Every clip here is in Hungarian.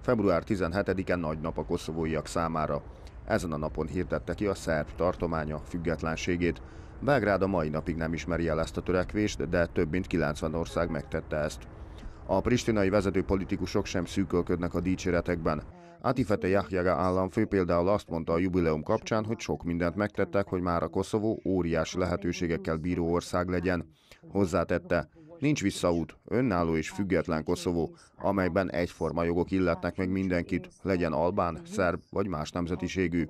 Február 17-en nagy nap a koszovóiak számára. Ezen a napon hirdette ki a szerb tartománya függetlenségét. Belgrád a mai napig nem ismeri el ezt a törekvést, de több mint 90 ország megtette ezt. A pristinai vezető politikusok sem szűkölködnek a dicséretekben. Atifete Jahjaga államfő például azt mondta a jubileum kapcsán, hogy sok mindent megtettek, hogy már a Koszovó óriási lehetőségekkel bíró ország legyen. Hozzátette, Nincs visszaút, önálló és független Koszovó, amelyben egyforma jogok illetnek meg mindenkit, legyen albán, szerb vagy más nemzetiségű.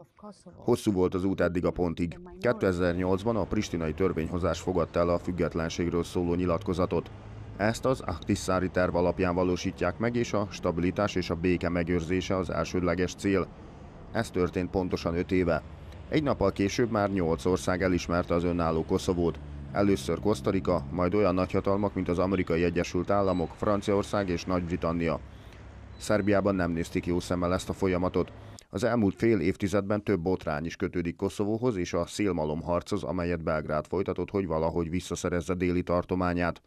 Hosszú volt az út eddig a pontig. 2008-ban a pristinai törvényhozás fogadta el a függetlenségről szóló nyilatkozatot. Ezt az Aktisszári terv alapján valósítják meg, és a stabilitás és a béke megőrzése az elsődleges cél. Ez történt pontosan 5 éve. Egy nappal később már 8 ország elismerte az önálló Koszovót, Először Kosztarika, majd olyan nagyhatalmak, mint az Amerikai Egyesült Államok, Franciaország és Nagy-Britannia. Szerbiában nem nézték jó szemmel ezt a folyamatot. Az elmúlt fél évtizedben több botrány is kötődik Koszovóhoz és a szélmalomharchoz, amelyet Belgrád folytatott, hogy valahogy visszaszerezze déli tartományát.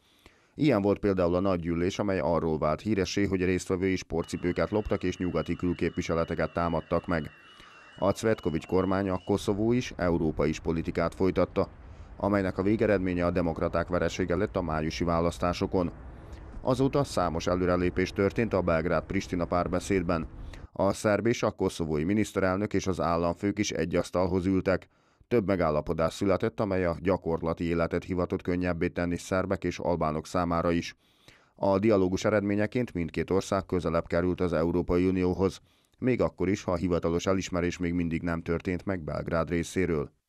Ilyen volt például a nagygyűlés, amely arról vált híresé, hogy résztvevői sportcipőket loptak és nyugati külképviseleteket támadtak meg. A Cvetkovics kormánya Koszovó is, Európa is politikát folytatta, amelynek a végeredménye a demokraták veresége lett a májusi választásokon. Azóta számos előrelépés történt a Belgrád-Pristina párbeszédben. A szerb és a koszovói miniszterelnök és az államfők is egy asztalhoz ültek. Több megállapodás született, amely a gyakorlati életet hivatott könnyebbé tenni szerbek és albánok számára is. A dialógus eredményeként mindkét ország közelebb került az Európai Unióhoz, még akkor is, ha a hivatalos elismerés még mindig nem történt meg Belgrád részéről.